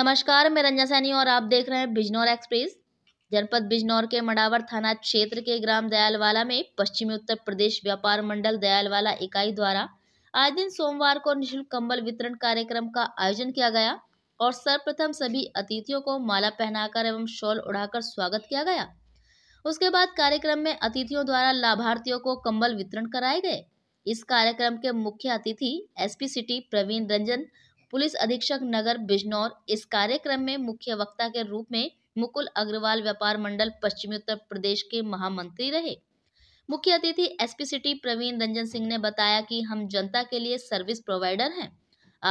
नमस्कार मैं रंजा सैनी और आप देख रहे हैं बिजनौर एक्सप्रेस जनपद बिजनौर के मडावर थाना क्षेत्र के ग्राम दयालवाला में पश्चिमी उत्तर प्रदेश व्यापार मंडल दयालवाला इकाई द्वारा आज दिन सोमवार को निशुल्क कंबल वितरण कार्यक्रम का आयोजन किया गया और सर्वप्रथम सभी अतिथियों को माला पहनाकर एवं शॉल उड़ाकर स्वागत किया गया उसके बाद कार्यक्रम में अतिथियों द्वारा लाभार्थियों को कम्बल वितरण कराए गए इस कार्यक्रम के मुख्य अतिथि S city Praveen Ranjan police अधीक्षक नगर बिजनौर इस कार्यक्रम में मुख्य वक्ता के रूप में मुकुल अग्रवाल व्यापार मंडल पश्चिमी उत्तर प्रदेश के महामंत्री रहे मुख्य अतिथि एसपी सिटी प्रवीण रंजन सिंह ने बताया कि हम जनता के लिए सर्विस प्रोवाइडर हैं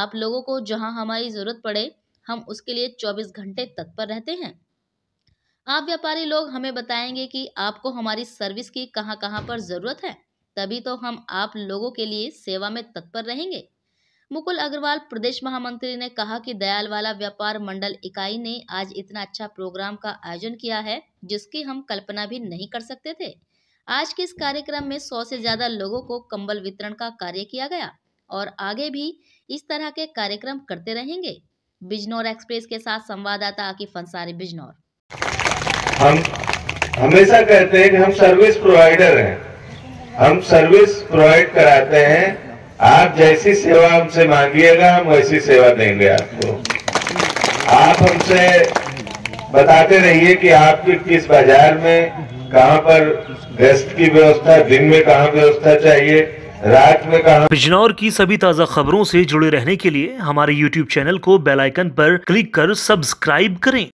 आप लोगों को जहां हमारी जरूरत पड़े हम उसके लिए 24 घंटे तत्पर रहते हैं आप व्यापारी लोग हमें बताएंगे कि आपको हमारी सर्विस की कहां कहां पर जरूरत है तभी तो हम आप लोगों के लिए सेवा में तत्पर रहेंगे मुकुल अग्रवाल प्रदेश महामंत्री ने कहा कि दयालवाला व्यापार मंडल इकाई ने आज इतना अच्छा प्रोग्राम का आयोजन किया है जिसकी हम कल्पना भी नहीं कर सकते थे आज के इस कार्यक्रम में सौ से ज्यादा लोगों को कंबल वितरण का कार्य किया गया और आगे भी इस तरह के कार्यक्रम करते रहेंगे बिजनौर एक्सप्रेस के साथ संवाददाता आकिफ अंसारी बिजनौर हम हमेशा कहते हैं कि हम सर्विस प्रोवाइडर हैं हम सर्विस प्रोवाइड कराते हैं आप जैसी सेवा हमसे मांगिएगा हम वैसी सेवा देंगे आपको आप हमसे बताते रहिए कि आपके किस बाजार में कहाँ पर गेस्ट की व्यवस्था दिन में कहाँ व्यवस्था चाहिए रात में कहा बिजनौर की सभी ताज़ा खबरों से जुड़े रहने के लिए हमारे YouTube चैनल को बेल आइकन पर क्लिक कर सब्सक्राइब करें